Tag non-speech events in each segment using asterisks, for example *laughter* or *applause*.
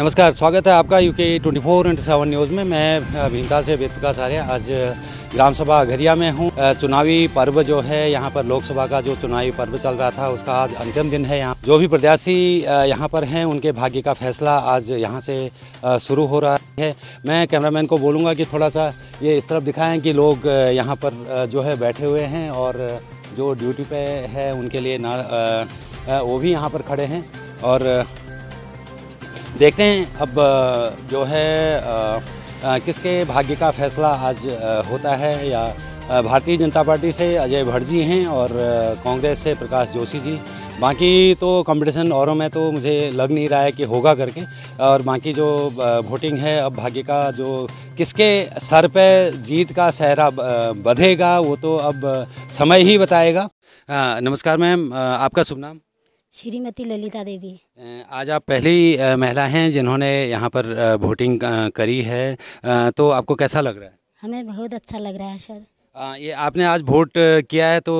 नमस्कार स्वागत है आपका UK 24 four into seven news में मैं भीमताल से वेद प्रकाश आर्य आज ग्राम सभा अघरिया में हूँ चुनावी पर्व जो है यहाँ पर लोकसभा का जो चुनावी पर्व चल रहा था उसका आज अंतिम दिन है यहाँ जो भी प्रत्याशी यहाँ पर हैं उनके भाग्य का फैसला आज यहाँ से शुरू हो रहा है मैं कैमरामैन को बोलूँगा कि थोड़ा सा ये इस तरफ दिखाएँ कि लोग यहाँ पर जो है बैठे हुए हैं और जो ड्यूटी पे है उनके लिए ना वो भी यहाँ पर खड़े हैं और देखते हैं अब जो है किसके भाग्य का फैसला आज होता है या भारतीय जनता पार्टी से अजय भट्ट जी हैं और कांग्रेस से प्रकाश जोशी जी बाकी तो कंपटीशन औरों में तो मुझे लग नहीं रहा है कि होगा करके और बाकी जो वोटिंग है अब भाग्य का जो किसके सर पे जीत का सहरा बधेगा वो तो अब समय ही बताएगा हाँ, नमस्कार मैम आपका शुभ नाम श्रीमती ललिता देवी आज आप पहली महिला हैं जिन्होंने यहाँ पर वोटिंग करी है तो आपको कैसा लग रहा है हमें बहुत अच्छा लग रहा है सर ये आपने आज वोट किया है तो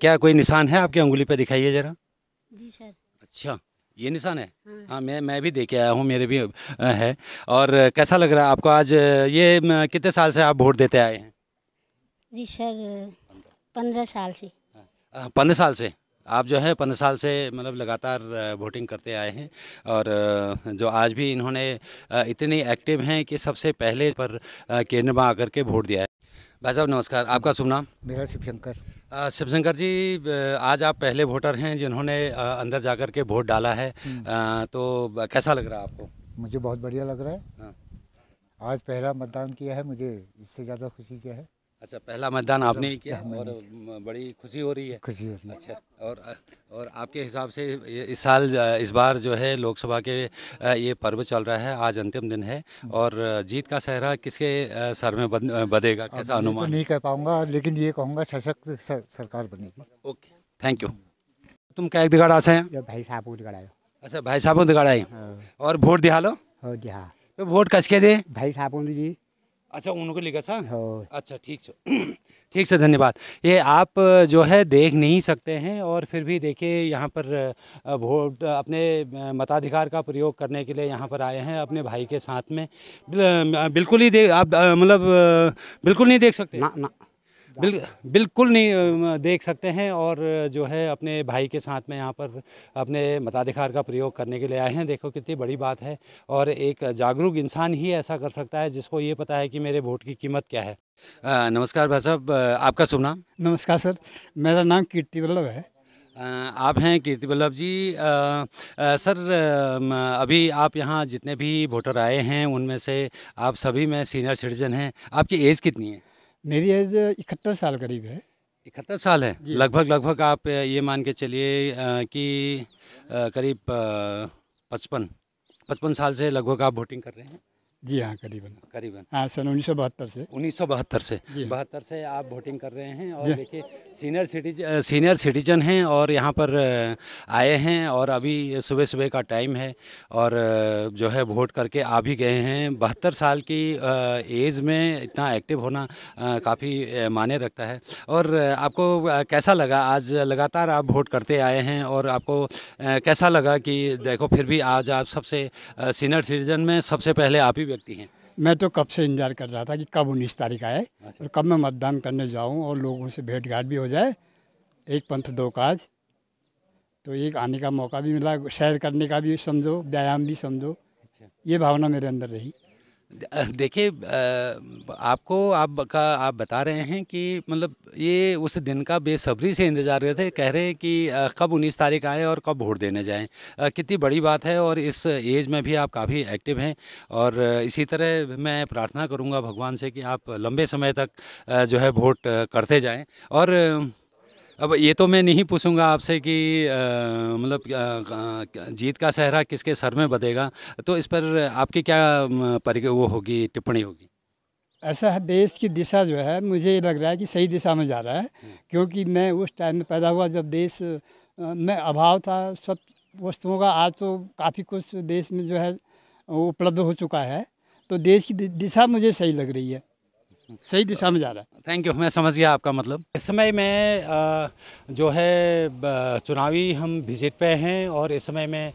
क्या कोई निशान है आपकी अंगुली पे दिखाइए ज़रा जी सर अच्छा ये निशान है हाँ, हाँ मैं मैं भी देख आया हूँ मेरे भी है और कैसा लग रहा है आपको आज ये कितने साल से आप वोट देते आए हैं जी सर पंद्रह साल से पंद्रह साल से हाँ, आप जो है पंद्रह साल से मतलब लगातार वोटिंग करते आए हैं और जो आज भी इन्होंने इतने एक्टिव हैं कि सबसे पहले पर केंद्र में आकर के वोट दिया है भाई साहब नमस्कार आपका शुभ नाम मेरा शिवशंकर शिवशंकर जी आज आप पहले वोटर हैं जिन्होंने अंदर जाकर के वोट डाला है हम्म। तो कैसा लग रहा है आपको मुझे बहुत बढ़िया लग रहा है हाँ। आज पहला मतदान किया है मुझे इससे ज़्यादा खुशी क्या है अच्छा पहला मतदान आपने ही किया हाँ, और बड़ी खुशी हो रही है खुशी हो रही है अच्छा और और आपके हिसाब से इस साल इस बार जो है लोकसभा के ये पर्व चल रहा है आज अंतिम दिन है हाँ। और जीत का सहरा किसके सर में बद, बदेगा कैसा तो अनुमान तो नहीं कह पाऊंगा लेकिन ये कहूँगा सशक्त सर, सरकार बनेगी ओके थैंक यू तुम क्या एक दिगाड़ा से भाई साहब दिगाड़ा अच्छा भाई साहब दिगाड़ा हाँ। और वोट दिहा लो तो दिहा वोट कसके दे भाई साहब जी अच्छा उनको लिखा था हाँ। अच्छा ठीक *clears throat* ठीक से धन्यवाद ये आप जो है देख नहीं सकते हैं और फिर भी देखिए यहाँ पर वोट अपने मताधिकार का प्रयोग करने के लिए यहाँ पर आए हैं अपने भाई के साथ में बिल्कुल ही देख आप मतलब बिल्कुल नहीं देख सकते ना ना बिल बिल्कुल नहीं देख सकते हैं और जो है अपने भाई के साथ में यहाँ पर अपने मताधिकार का प्रयोग करने के लिए आए हैं देखो कितनी बड़ी बात है और एक जागरूक इंसान ही ऐसा कर सकता है जिसको ये पता है कि मेरे वोट की कीमत क्या है आ, नमस्कार भाई साहब आपका शुभ नाम नमस्कार सर मेरा नाम कीर्ति वल्लभ है आप हैं कीर्ति वल्लभ जी आ, आ, सर अभी आप यहाँ जितने भी वोटर आए हैं उनमें से आप सभी में सीनियर सिटीजन हैं आपकी एज कितनी है मेरी एज इकहत्तर साल करीब है इकहत्तर साल है लगभग लगभग आप ये मान के चलिए कि करीब पचपन पचपन साल से लगभग आप वोटिंग कर रहे हैं जी हाँ करीबन करीबन हाँ सन उन्नीस सौ बहत्तर से उन्नीस सौ बहत्तर से हाँ। बहत्तर से आप वोटिंग कर रहे हैं और देखिए सीनियर सिटीजन सीनियर सिटीजन हैं और यहाँ पर आए हैं और अभी सुबह सुबह का टाइम है और जो है वोट करके आ भी गए हैं बहत्तर साल की एज में इतना एक्टिव होना काफ़ी माने रखता है और आपको कैसा लगा आज लगातार आप वोट करते आए हैं और आपको कैसा लगा कि देखो फिर भी आज आप सबसे सीनियर सिटीजन में सबसे पहले आप ही व्यक्ति हैं मैं तो कब से इंतजार कर रहा था कि कब उन्नीस तारीख आए अच्छा। और कब मैं मतदान करने जाऊँ और लोगों से भेंट घाट भी हो जाए एक पंथ दो काज तो एक आने का मौका भी मिला सैर करने का भी समझो व्यायाम भी समझो अच्छा। ये भावना मेरे अंदर रही देखिए आपको आप का आप बता रहे हैं कि मतलब ये उस दिन का बेसब्री से इंतज़ार रहे थे कह रहे हैं कि कब उन्नीस तारीख आए और कब वोट देने जाएं कितनी बड़ी बात है और इस एज में भी आप काफ़ी एक्टिव हैं और इसी तरह मैं प्रार्थना करूंगा भगवान से कि आप लंबे समय तक जो है वोट करते जाएं और अब ये तो मैं नहीं पूछूंगा आपसे कि मतलब जीत का सहरा किसके सर में बदेगा तो इस पर आपकी क्या पर वो होगी टिप्पणी होगी ऐसा देश की दिशा जो है मुझे लग रहा है कि सही दिशा में जा रहा है हम्म। क्योंकि मैं उस टाइम में पैदा हुआ जब देश में अभाव था सब वस्तुओं का आज तो काफ़ी कुछ देश में जो है उपलब्ध हो चुका है तो देश की दिशा मुझे सही लग रही है सही दिशा में जा रहा है थैंक यू मैं समझ गया आपका मतलब इस समय में जो है चुनावी हम विजिट पे हैं और इस समय में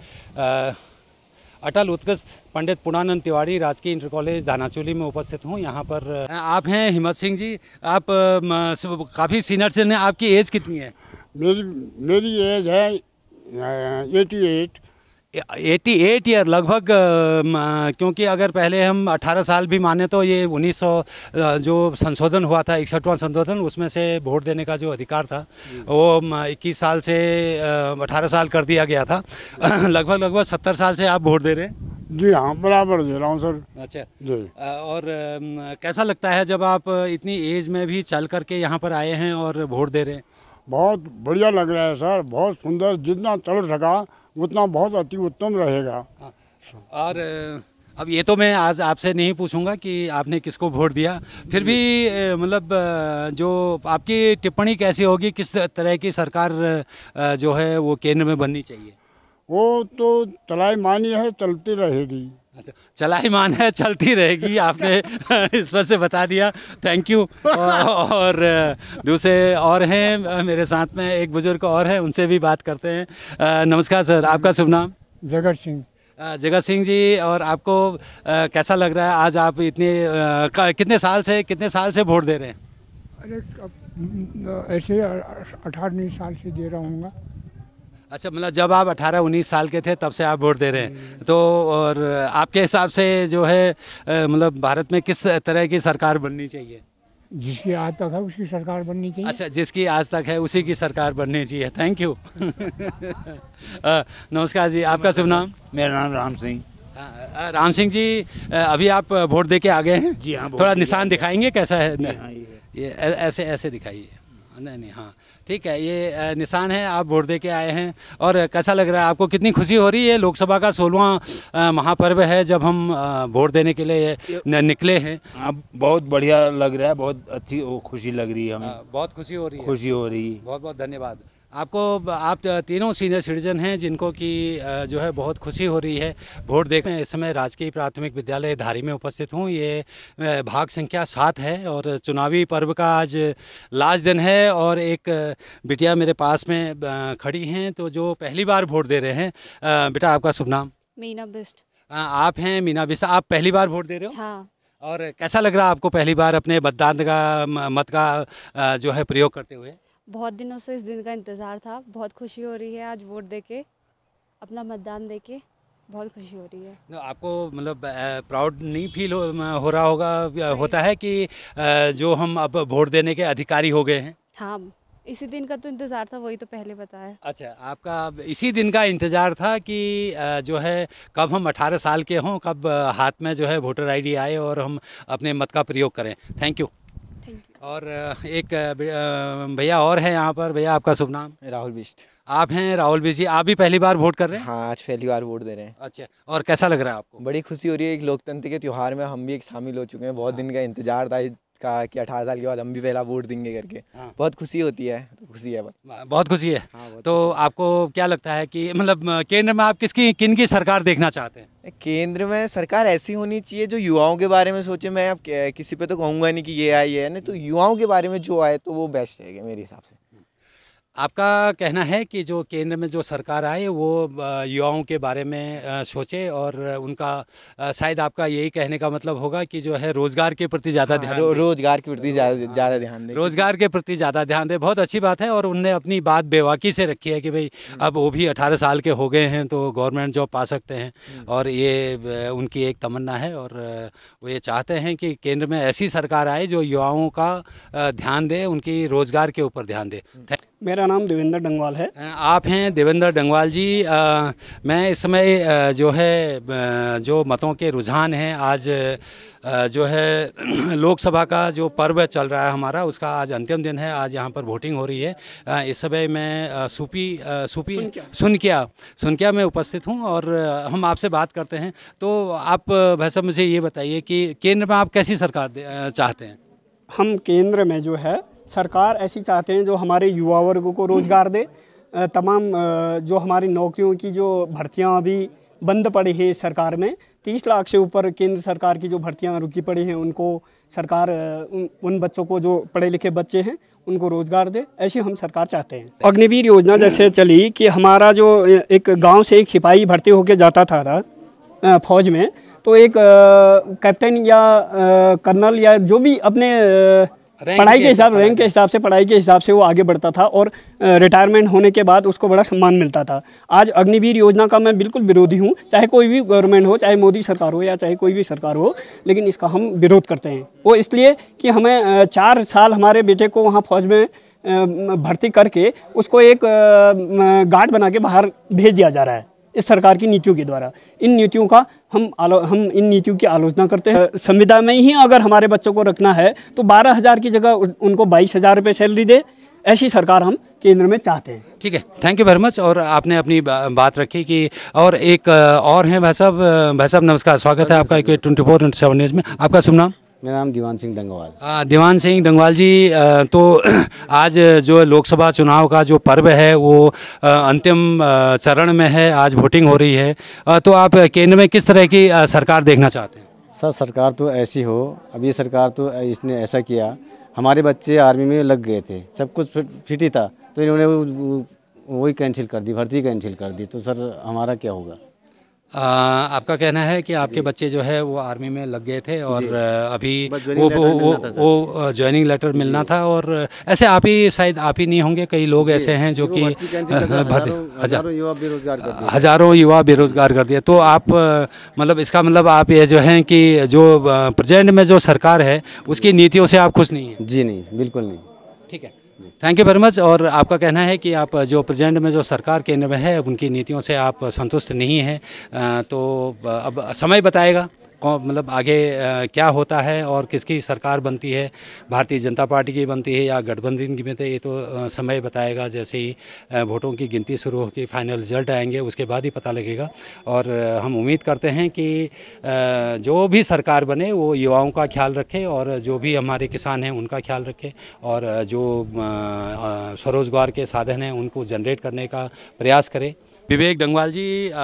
अटल उत्कृष्ट पंडित पुणानंद तिवारी राजकीय इंटर कॉलेज दानाचोली में उपस्थित हूँ यहाँ पर आप हैं हिम्मत सिंह जी आप काफ़ी सीनियर से हैं आपकी एज कितनी है मेरी मेरी एज है एटी एट एट ईयर लगभग क्योंकि अगर पहले हम 18 साल भी माने तो ये 1900 जो संशोधन हुआ था इकसठवां संशोधन उसमें से वोट देने का जो अधिकार था वो 21 साल से 18 साल कर दिया गया था *laughs* लगभग लगभग 70 साल से आप वोट दे रहे हैं जी हाँ बराबर दे रहा हूँ सर अच्छा जी और कैसा लगता है जब आप इतनी एज में भी चल करके यहाँ पर आए हैं और वोट दे रहे हैं बहुत बढ़िया लग रहा है सर बहुत सुंदर जितना चल सका उतना बहुत अति उत्तम रहेगा और अब ये तो मैं आज आपसे नहीं पूछूंगा कि आपने किसको वोट दिया फिर भी मतलब जो आपकी टिप्पणी कैसी होगी किस तरह की सरकार जो है वो केंद्र में बननी चाहिए वो तो चलाई मानी है चलती रहेगी अच्छा चला ही मान है चलती रहेगी आपने *laughs* इस पर से बता दिया थैंक यू *laughs* और दूसरे और हैं मेरे साथ में एक बुज़ुर्ग और हैं उनसे भी बात करते हैं नमस्कार सर आपका शुभ नाम जगत सिंह जगत सिंह जी और आपको कैसा लग रहा है आज आप इतने कितने साल से कितने साल से वोट दे रहे हैं अरे ऐसे अठारह साल से दे रहा हूँ अच्छा मतलब जब आप 18 उन्नीस साल के थे तब से आप वोट दे रहे हैं हम्म। तो और आपके हिसाब से जो है मतलब भारत में किस तरह की सरकार बननी चाहिए जिसकी आज तक है उसकी सरकार बननी चाहिए अच्छा जिसकी आज तक है उसी की सरकार बननी चाहिए थैंक यू *laughs* नमस्कार जी आपका शुभ नाम मेरा नाम राम सिंह राम सिंह जी अभी आप वोट दे के आ गए हैं जी हाँ थोड़ा निशान दिखाएंगे कैसा है हाँ, ये ऐसे ऐसे दिखाइए नहीं नहीं हाँ ठीक है ये निशान है आप वोट दे के आए हैं और कैसा लग रहा है आपको कितनी खुशी हो रही है लोकसभा का सोलवा महापर्व है जब हम वोट देने के लिए निकले हैं अब हाँ, बहुत बढ़िया लग रहा है बहुत अच्छी खुशी लग रही है हमें हाँ, बहुत खुशी हो रही है खुशी हो रही है बहुत बहुत धन्यवाद आपको आप तीनों सीनियर सिटीजन हैं जिनको कि जो है बहुत खुशी हो रही है वोट देख इस समय राजकीय प्राथमिक विद्यालय धारी में उपस्थित हूँ ये भाग संख्या सात है और चुनावी पर्व का आज लास्ट दिन है और एक बिटिया मेरे पास में खड़ी हैं तो जो पहली बार वोट दे रहे हैं बेटा आपका शुभ नाम मीना बिस्ट आप हैं मीना बिस्ट आप पहली बार वोट दे रहे हो हाँ और कैसा लग रहा है आपको पहली बार अपने मतदान का मत का जो है प्रयोग करते हुए बहुत दिनों से इस दिन का इंतज़ार था बहुत खुशी हो रही है आज वोट दे के अपना मतदान दे के बहुत खुशी हो रही है आपको मतलब प्राउड नहीं फील हो, हो रहा होगा होता है कि जो हम अब वोट देने के अधिकारी हो गए हैं हाँ इसी दिन का तो इंतज़ार था वही तो पहले बताया अच्छा आपका इसी दिन का इंतज़ार था कि जो है कब हम 18 साल के हों कब हाथ में जो है वोटर आईडी आए और हम अपने मत का प्रयोग करें थैंक यू और एक भैया और है यहाँ पर भैया आपका शुभ नाम राहुल बिस्ट आप हैं राहुल बिस्ट जी आप भी पहली बार वोट कर रहे हैं हाँ आज पहली बार वोट दे रहे हैं अच्छा और कैसा लग रहा है आपको बड़ी खुशी हो रही है एक लोकतंत्र के त्यौहार में हम भी एक शामिल हो चुके हैं बहुत दिन का इंतजार था कहा कि अठारह साल के बाद हम भी पहला वोट देंगे करके हाँ। बहुत खुशी होती है खुशी है बहुत, हाँ, बहुत खुशी है हाँ, बहुत तो आपको क्या लगता है कि मतलब केंद्र में आप किसकी किन की सरकार देखना चाहते हैं केंद्र में सरकार ऐसी होनी चाहिए जो युवाओं के बारे में सोचे मैं अब किसी पे तो कहूँगा नहीं कि ये आए ये नहीं तो हम्म। युवाओं के बारे में जो आए तो वो बेस्ट रहेगा मेरे हिसाब से आपका कहना है कि जो केंद्र में जो सरकार आए वो युवाओं के बारे में सोचे और उनका शायद आपका यही कहने का मतलब होगा कि जो है रोजगार के प्रति ज़्यादा ध्यान हाँ, रो, हाँ, रोजगार के प्रति ज़्यादा ध्यान दें रोजगार के प्रति ज़्यादा हाँ। ध्यान दें बहुत अच्छी बात है और उनने अपनी बात बेवाकी से रखी है कि भाई हम्म। अब वो भी अठारह साल के हो गए हैं तो गवर्नमेंट जॉब पा सकते हैं हम्म। और ये उनकी एक तमन्ना है और वो ये चाहते हैं कि केंद्र में ऐसी सरकार आए जो युवाओं का ध्यान दे उनकी रोजगार के ऊपर ध्यान दे हम्म। मेरा नाम देवेंद्र डंगवाल है आप हैं देवेंद्र डंगवाल जी आ, मैं इस समय जो है जो मतों के रुझान हैं आज जो है *clears throat* लोकसभा का जो पर्व चल रहा है हमारा उसका आज अंतिम दिन है आज यहाँ पर वोटिंग हो रही है इस समय मैं सूपी सूपी सुनकिया सुनकिया में उपस्थित हूँ और हम आपसे बात करते हैं तो आप भाई मुझे ये बताइए कि केंद्र में आप कैसी सरकार चाहते हैं हम केंद्र में जो है सरकार ऐसी चाहते हैं जो हमारे युवा वर्ग को रोज़गार दे तमाम जो हमारी नौकरियों की जो भर्तियाँ अभी बंद पड़ी हैं सरकार में तीस लाख से ऊपर केंद्र सरकार की जो भर्तियाँ रुकी पड़ी हैं उनको सरकार उन, बच्चों को जो पढ़े लिखे बच्चे हैं उनको रोज़गार दे ऐसी हम सरकार चाहते हैं अग्निवीर योजना जैसे चली कि हमारा जो एक गांव से एक सिपाही भर्ती होके जाता था, था फौज में तो एक कैप्टन या कर्नल या जो भी अपने पढ़ाई के हिसाब रैंक के हिसाब से पढ़ाई के हिसाब से वो आगे बढ़ता था और रिटायरमेंट होने के बाद उसको बड़ा सम्मान मिलता था आज अग्निवीर योजना का मैं बिल्कुल विरोधी हूँ चाहे कोई भी गवर्नमेंट हो चाहे मोदी सरकार हो या चाहे कोई भी सरकार हो लेकिन इसका हम विरोध करते हैं वो इसलिए कि हमें चार साल हमारे बेटे को वहाँ फौज में भर्ती करके उसको एक गार्ड बना के बाहर भेज दिया जा रहा है इस सरकार की नीतियों के द्वारा इन नीतियों का हम आलो, हम इन नीतियों की आलोचना करते हैं संविधान में ही अगर हमारे बच्चों को रखना है तो बारह हज़ार की जगह उनको बाईस हज़ार रुपये सैलरी दे ऐसी सरकार हम केंद्र में चाहते हैं ठीक है थैंक यू वेरी मच और आपने अपनी बा, बात रखी कि और एक और हैं भाई साहब भाई साहब नमस्कार स्वागत है आपका twenty four into seven news में आपका शुभ नाम मेरा नाम दीवान सिंह डंगवाल दीवान सिंह डंगवाल जी तो *clears throat* आज जो लोकसभा चुनाव का जो पर्व है वो अंतिम चरण में है आज वोटिंग हो रही है तो आप केंद्र में किस तरह की सरकार देखना चाहते हैं सर सरकार तो ऐसी हो अब ये सरकार तो इसने ऐसा किया हमारे बच्चे आर्मी में लग गए थे सब कुछ फिट ही था तो इन्होंने वही कैंसिल कर दी भर्ती कैंसिल कर दी तो सर हमारा क्या होगा आपका कहना है कि आपके बच्चे जो है वो आर्मी में लग गए थे और अभी वो वो वो ज्वाइनिंग लेटर मिलना था और ऐसे आप ही शायद आप ही नहीं होंगे कई लोग ऐसे हैं जो कि तो *laughs* अच्छा। हजारों युवा बेरोजगार कर दिए तो आप मतलब इसका मतलब आप ये जो है कि जो प्रेजेंट में जो सरकार है उसकी नीतियों से आप खुश नहीं हैं जी नहीं बिल्कुल नहीं ठीक है थैंक यू वेरी मच और आपका कहना है कि आप जो प्रेजेंट में जो सरकार केंद्र में है उनकी नीतियों से आप संतुष्ट नहीं हैं तो अब समय बताएगा मतलब आगे क्या होता है और किसकी सरकार बनती है भारतीय जनता पार्टी की बनती है या गठबंधन की बनती है ये तो समय बताएगा जैसे ही वोटों की गिनती शुरू होगी फाइनल रिजल्ट आएंगे उसके बाद ही पता लगेगा और हम उम्मीद करते हैं कि जो भी सरकार बने वो युवाओं का ख्याल रखे और जो भी हमारे किसान हैं उनका ख्याल रखे और जो स्वरोजगार के साधन हैं उनको जनरेट करने का प्रयास करें विवेक डंगवाल जी आ,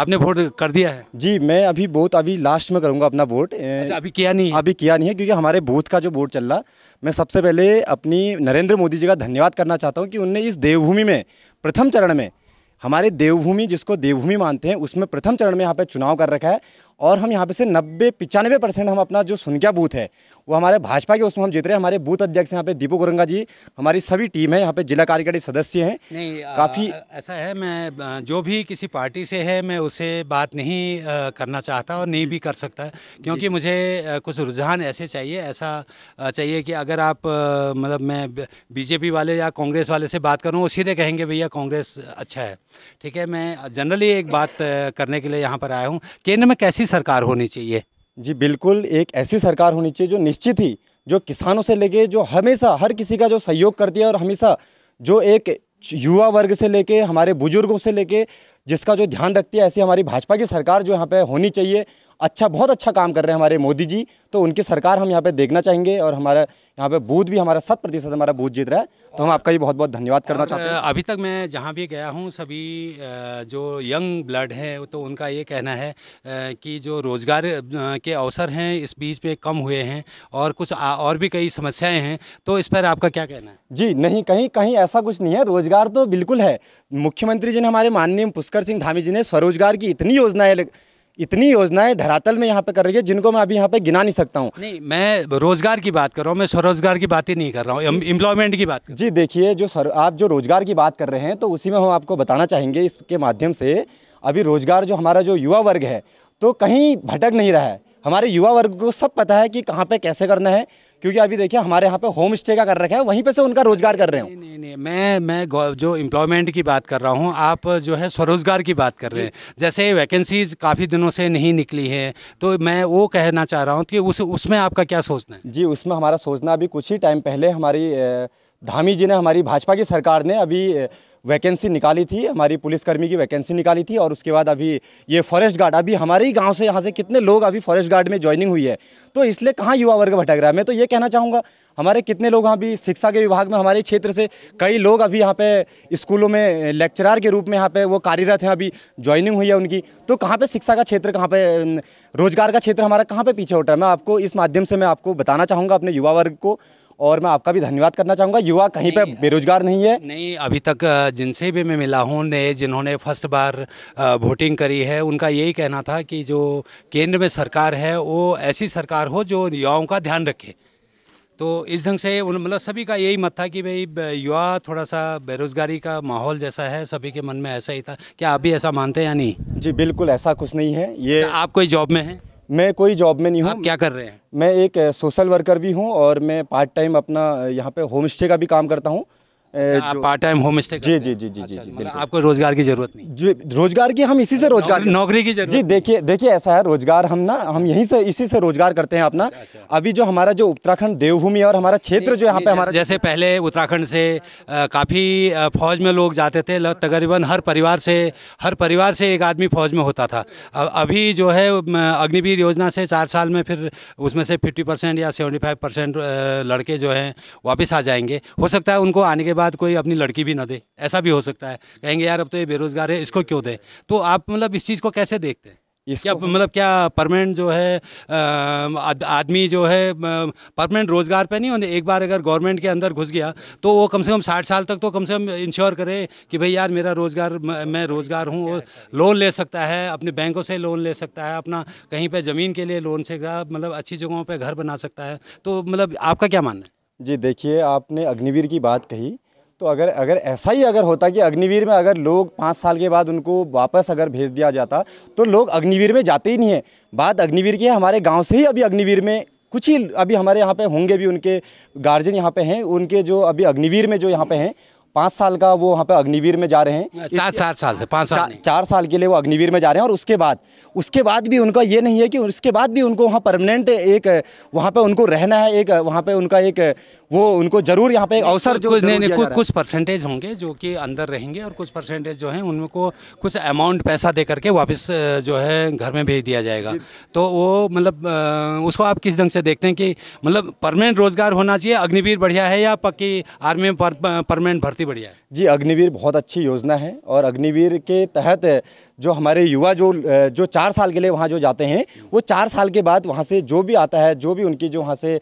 आपने वोट कर दिया है जी मैं अभी बहुत अभी लास्ट में करूंगा अपना वोट अच्छा, अभी किया नहीं है अभी किया नहीं है क्योंकि हमारे बूथ का जो वोट चल रहा मैं सबसे पहले अपनी नरेंद्र मोदी जी का धन्यवाद करना चाहता हूँ कि उनने इस देवभूमि में प्रथम चरण में हमारे देवभूमि जिसको देवभूमि मानते हैं उसमें प्रथम चरण में यहाँ पे चुनाव कर रखा है और हम यहाँ पे से नब्बे पचानवे परसेंट हम अपना जो सुनक्या बूथ है वो हमारे भाजपा के उसमें हम जीत रहे हैं हमारे बूथ अध्यक्ष यहाँ पे दीपू गुरंगा जी हमारी सभी टीम है यहाँ पे जिला कार्यकारी सदस्य हैं नहीं काफ़ी ऐसा है मैं जो भी किसी पार्टी से है मैं उसे बात नहीं करना चाहता और नहीं भी कर सकता क्योंकि मुझे कुछ रुझान ऐसे चाहिए ऐसा चाहिए कि अगर आप मतलब मैं बीजेपी वाले या कांग्रेस वाले से बात करूँ वो सीधे कहेंगे भैया कांग्रेस अच्छा है ठीक है मैं जनरली एक बात करने के लिए यहाँ पर आया हूँ केंद्र में कैसी ऐसी सरकार होनी चाहिए जी बिल्कुल एक ऐसी सरकार होनी चाहिए जो निश्चित ही जो किसानों से लेके जो हमेशा हर किसी का जो सहयोग करती है और हमेशा जो एक युवा वर्ग से लेके हमारे बुजुर्गों से लेके जिसका जो ध्यान रखती है ऐसी हमारी भाजपा की सरकार जो यहाँ पे होनी चाहिए अच्छा बहुत अच्छा काम कर रहे हैं हमारे मोदी जी तो उनकी सरकार हम यहाँ पे देखना चाहेंगे और हमारा यहाँ पे बूथ भी हमारा शत प्रतिशत हमारा बूथ जीत रहा है तो हम आपका ही बहुत बहुत धन्यवाद करना चाहते हैं अभी तक मैं जहाँ भी गया हूँ सभी जो यंग ब्लड है तो उनका ये कहना है कि जो रोज़गार के अवसर हैं इस बीच पे कम हुए हैं और कुछ और भी कई समस्याएं हैं तो इस पर आपका क्या कहना है जी नहीं कहीं कहीं ऐसा कुछ नहीं है रोज़गार तो बिल्कुल है मुख्यमंत्री जी ने हमारे माननीय पुष्कर सिंह धामी जी ने स्वरोजगार की इतनी योजनाएं इतनी योजनाएं धरातल में यहाँ पे कर रही है जिनको मैं अभी यहाँ पे गिना नहीं सकता हूँ नहीं मैं रोजगार की बात कर रहा हूँ मैं स्वरोजगार की बात ही नहीं कर रहा हूँ एम्प्लॉयमेंट की बात जी देखिए जो सर आप जो रोजगार की बात कर रहे हैं तो उसी में हम आपको बताना चाहेंगे इसके माध्यम से अभी रोजगार जो हमारा जो युवा वर्ग है तो कहीं भटक नहीं रहा है हमारे युवा वर्ग को सब पता है कि कहाँ पे कैसे करना है क्योंकि अभी देखिए हमारे यहाँ पे होम स्टे का कर रखा है वहीं पे से उनका रोजगार कर रहे हैं नहीं नहीं मैं मैं जो एम्प्लॉयमेंट की बात कर रहा हूँ आप जो है स्वरोजगार की बात कर रहे हैं जैसे वैकेंसीज काफ़ी दिनों से नहीं निकली है तो मैं वो कहना चाह रहा हूँ कि उस उसमें आपका क्या सोचना है जी उसमें हमारा सोचना अभी कुछ ही टाइम पहले हमारी धामी जी ने हमारी भाजपा की सरकार ने अभी वैकेंसी निकाली थी हमारी पुलिसकर्मी की वैकेंसी निकाली थी और उसके बाद अभी ये फॉरेस्ट गार्ड अभी हमारे ही गांव से यहाँ से कितने लोग अभी फॉरेस्ट गार्ड में ज्वाइनिंग हुई है तो इसलिए कहाँ युवा वर्ग भटक रहा है मैं तो ये कहना चाहूँगा हमारे कितने लोग यहाँ अभी शिक्षा के विभाग में हमारे क्षेत्र से कई लोग अभी यहाँ पे स्कूलों में लेक्चरार के रूप में यहाँ पे वो कार्यरत हैं अभी ज्वाइनिंग हुई है उनकी तो कहाँ पे शिक्षा का क्षेत्र कहाँ पे रोजगार का क्षेत्र हमारा कहाँ पे पीछे उठ रहा है मैं आपको इस माध्यम से मैं आपको बताना चाहूँगा अपने युवा वर्ग को और मैं आपका भी धन्यवाद करना चाहूँगा युवा कहीं पे हाँ। बेरोजगार नहीं है नहीं अभी तक जिनसे भी मैं मिला हूँ ने जिन्होंने फर्स्ट बार वोटिंग करी है उनका यही कहना था कि जो केंद्र में सरकार है वो ऐसी सरकार हो जो युवाओं का ध्यान रखे तो इस ढंग से उन मतलब सभी का यही मत था कि भाई युवा थोड़ा सा बेरोजगारी का माहौल जैसा है सभी के मन में ऐसा ही था क्या आप भी ऐसा मानते हैं या नहीं जी बिल्कुल ऐसा कुछ नहीं है ये अच्छा, आप कोई जॉब में हैं मैं कोई जॉब में नहीं हूँ क्या कर रहे हैं मैं एक सोशल वर्कर भी हूँ और मैं पार्ट टाइम अपना यहाँ पे होम स्टे का भी काम करता हूँ पार्ट टाइम होम स्टे जी जी अच्छा, जी जी जी जी आपको रोजगार की जरूरत नहीं जी रोजगार की हम इसी से रोजगार नौकरी की जरूरत जी देखिए देखिए ऐसा है रोजगार हम ना हम यहीं से इसी से रोजगार करते हैं अपना अच्छा, अच्छा। अभी जो हमारा जो उत्तराखंड देवभूमि और हमारा क्षेत्र जो यहाँ पे हमारा जैसे पहले उत्तराखंड से काफ़ी फौज में लोग जाते थे तकरीबन हर परिवार से हर परिवार से एक आदमी फौज में होता था अभी जो है अग्निवीर योजना से चार साल में फिर उसमें से फिफ्टी परसेंट या सेवेंटी फाइव परसेंट लड़के जो हैं वापस आ जाएंगे हो सकता है उनको आने के बाद बाद कोई अपनी लड़की भी ना दे ऐसा भी हो सकता है कहेंगे यार अब तो ये बेरोज़गार है इसको क्यों दे तो आप मतलब इस चीज़ को कैसे देखते हैं मतलब क्या परमानेंट जो है आदमी जो है परमानेंट रोज़गार पे नहीं होने एक बार अगर गवर्नमेंट के अंदर घुस गया तो वो कम से कम साठ साल तक तो कम से कम इंश्योर करे कि भाई यार मेरा रोज़गार मैं रोज़गार हूँ लोन ले सकता है अपने बैंकों से लोन ले सकता है अपना कहीं पर ज़मीन के लिए लोन से मतलब अच्छी जगहों पर घर बना सकता है तो मतलब आपका क्या मानना है जी देखिए आपने अग्निवीर की बात कही तो अगर अगर ऐसा ही अगर होता कि अग्निवीर में अगर लोग पाँच साल के बाद उनको वापस अगर भेज दिया जाता तो लोग अग्निवीर में जाते ही नहीं है बात अग्निवीर की है हमारे गाँव से ही अभी अग्निवीर में कुछ ही अभी हमारे यहाँ पे होंगे भी उनके गार्जियन यहाँ पे हैं उनके जो अभी अग्निवीर में जो यहाँ पे हैं पांच साल का वो वहाँ पे अग्निवीर में जा रहे हैं चार अच्छा, चार साल से पाँच साल चा, चार साल के लिए वो अग्निवीर में जा रहे हैं और उसके बाद उसके बाद भी उनका ये नहीं है कि उसके बाद भी उनको वहाँ परमानेंट एक वहाँ पे उनको रहना है एक वहाँ पे उनका एक वो उनको जरूर यहाँ पे एक अवसर जो नहीं नहीं कुछ परसेंटेज होंगे जो कि अंदर रहेंगे और कुछ परसेंटेज जो है उनको कुछ अमाउंट पैसा दे करके वापस जो है घर में भेज दिया जाएगा तो वो मतलब उसको आप किस ढंग से देखते हैं कि मतलब परमानेंट रोजगार होना चाहिए अग्निवीर बढ़िया है या पक्की आर्मी में परमानेंट भर्ती बढ़िया है जी अग्निवीर बहुत अच्छी योजना है और अग्निवीर के तहत जो हमारे युवा जो जो चार साल के लिए वहाँ जो जाते हैं वो चार साल के बाद वहाँ से जो भी आता है जो भी उनकी जो वहाँ से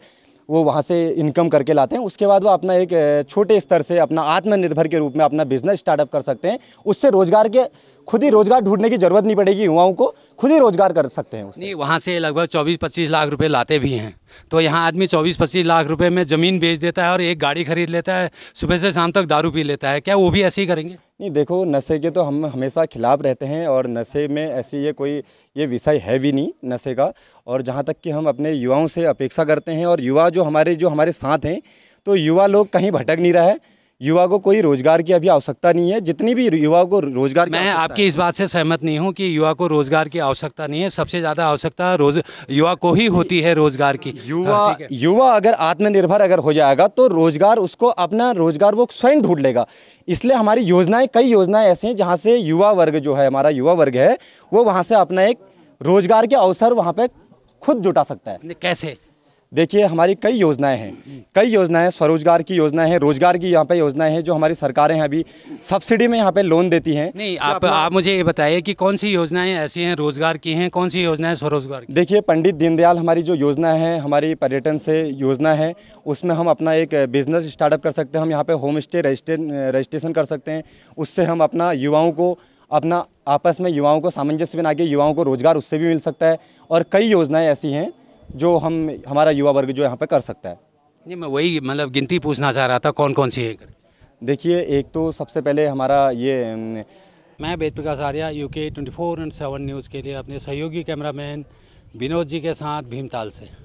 वो वहाँ से इनकम करके लाते हैं उसके बाद वो अपना एक छोटे स्तर से अपना आत्मनिर्भर के रूप में अपना बिजनेस स्टार्टअप कर सकते हैं उससे रोज़गार के खुद ही रोजगार ढूंढने की जरूरत नहीं पड़ेगी युवाओं को खुद ही रोजगार कर सकते हैं नहीं वहाँ से लगभग 24-25 लाख रुपए लाते भी हैं तो यहाँ आदमी 24-25 लाख रुपए में ज़मीन बेच देता है और एक गाड़ी खरीद लेता है सुबह से शाम तक दारू पी लेता है क्या वो भी ऐसे ही करेंगे नहीं देखो नशे के तो हम हमेशा खिलाफ रहते हैं और नशे में ऐसी ये कोई ये विषय है भी नहीं नशे का और जहाँ तक कि हम अपने युवाओं से अपेक्षा करते हैं और युवा जो हमारे जो हमारे साथ हैं तो युवा लोग कहीं भटक नहीं रहा है युवा को कोई रोजगार की अभी आवश्यकता नहीं है जितनी भी युवा को रोजगार मैं आपकी इस बात से सहमत नहीं हूँ कि युवा को रोजगार की आवश्यकता नहीं है सबसे ज्यादा आवश्यकता रोज युवा को ही होती है रोजगार की युवा हाँ, युवा अगर आत्मनिर्भर अगर हो जाएगा तो रोजगार उसको अपना रोजगार वो स्वयं ढूंढ लेगा इसलिए हमारी योजनाएं कई योजनाएं ऐसी हैं जहाँ से युवा वर्ग जो है हमारा युवा वर्ग है वो वहाँ से अपना एक रोजगार के अवसर वहाँ पे खुद जुटा सकता है कैसे देखिए हमारी कई योजनाएं हैं कई योजनाएं स्वरोजगार की योजनाएं हैं रोजगार की यहाँ पे योजनाएं हैं जो हमारी सरकारें हैं अभी सब्सिडी में यहाँ पे लोन देती हैं नहीं आप आप मुझे ये बताइए कि कौन सी योजनाएं ऐसी हैं रोजगार की हैं कौन सी योजनाएं स्वरोजगार की देखिए पंडित दीनदयाल हमारी जो योजना है हमारी पर्यटन से योजना है उसमें हम अपना एक बिजनेस स्टार्टअप कर सकते हैं हम यहाँ पर होम स्टे रजिस्ट्रेशन कर सकते हैं उससे हम अपना युवाओं को अपना आपस में युवाओं को सामंजस्य बना के युवाओं को रोजगार उससे भी मिल सकता है और कई योजनाएँ ऐसी हैं जो हम हमारा युवा वर्ग जो यहाँ पर कर सकता है नहीं मैं वही मतलब गिनती पूछना चाह रहा था कौन कौन सी है देखिए एक तो सबसे पहले हमारा ये मैं Ved Prakash Arya U K twenty four and seven news के लिए अपने सहयोगी कैमरामैन विनोद जी के साथ भीमताल से